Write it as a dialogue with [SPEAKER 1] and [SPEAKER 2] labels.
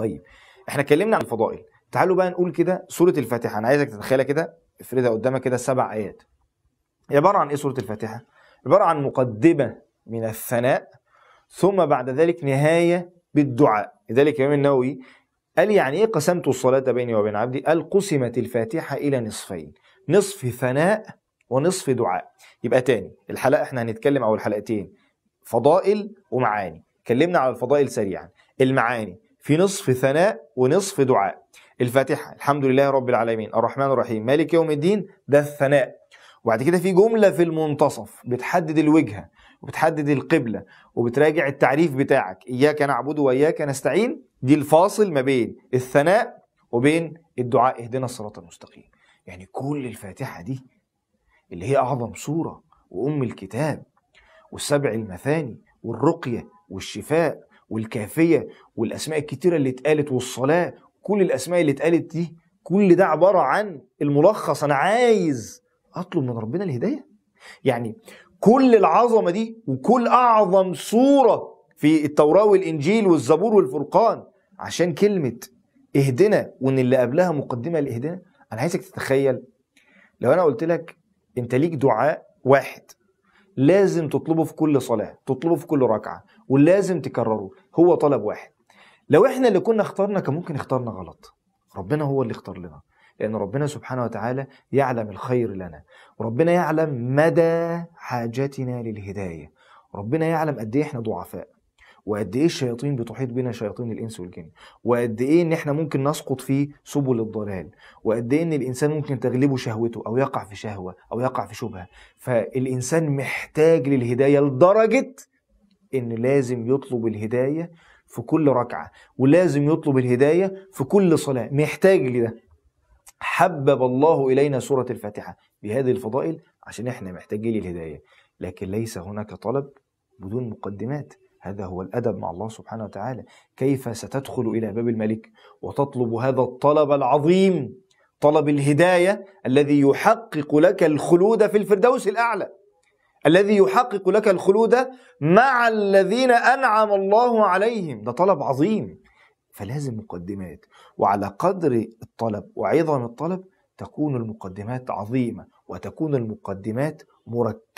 [SPEAKER 1] طيب احنا اتكلمنا عن الفضائل تعالوا بقى نقول كده سوره الفاتحه انا عايزك تتخيلها كده افردها قدامك كده سبع ايات عباره عن ايه سوره الفاتحه عباره عن مقدمه من الثناء ثم بعد ذلك نهايه بالدعاء لذلك الامام النووي قال يعني ايه قسمت الصلاه بيني وبين عبدي قال قسمت الفاتحه الى نصفين نصف ثناء ونصف دعاء يبقى تاني الحلقه احنا هنتكلم او الحلقتين فضائل ومعاني اتكلمنا على الفضائل سريعا المعاني في نصف ثناء ونصف دعاء الفاتحة الحمد لله رب العالمين الرحمن الرحيم مالك يوم الدين ده الثناء وبعد كده في جملة في المنتصف بتحدد الوجهة وبتحدد القبلة وبتراجع التعريف بتاعك إياك نعبد وإياك نستعين دي الفاصل ما بين الثناء وبين الدعاء اهدنا الصراط المستقيم يعني كل الفاتحة دي اللي هي أعظم سورة وأم الكتاب والسبع المثاني والرقية والشفاء والكافيه والاسماء الكتيره اللي اتقالت والصلاه كل الاسماء اللي اتقالت دي كل ده عباره عن الملخص انا عايز اطلب من ربنا الهدايه يعني كل العظمه دي وكل اعظم صوره في التوراه والانجيل والزبور والفرقان عشان كلمه اهدنا وان اللي قبلها مقدمه لاهدنا انا عايزك تتخيل لو انا قلت لك انت ليك دعاء واحد لازم تطلبه في كل صلاة تطلبه في كل ركعة ولازم تكرره هو طلب واحد لو احنا اللي كنا اخترنا كان ممكن اخترنا غلط ربنا هو اللي اختار لنا لأن ربنا سبحانه وتعالى يعلم الخير لنا وربنا يعلم مدى حاجتنا للهداية ربنا يعلم قد ايه احنا ضعفاء وقد ايه الشياطين بتحيط بنا شياطين الانس والجن وقد ايه ان احنا ممكن نسقط في سبل الضلال وقد ايه ان الانسان ممكن تغلبه شهوته او يقع في شهوه او يقع في شبهه فالانسان محتاج للهدايه لدرجه ان لازم يطلب الهدايه في كل ركعه ولازم يطلب الهدايه في كل صلاه محتاج لده حبب الله الينا سوره الفاتحه بهذه الفضائل عشان احنا محتاجين للهدايه لكن ليس هناك طلب بدون مقدمات هذا هو الأدب مع الله سبحانه وتعالى كيف ستدخل إلى باب الملك وتطلب هذا الطلب العظيم طلب الهداية الذي يحقق لك الخلود في الفردوس الأعلى الذي يحقق لك الخلود مع الذين أنعم الله عليهم ده طلب عظيم فلازم مقدمات وعلى قدر الطلب وعظم الطلب تكون المقدمات عظيمة وتكون المقدمات مركبة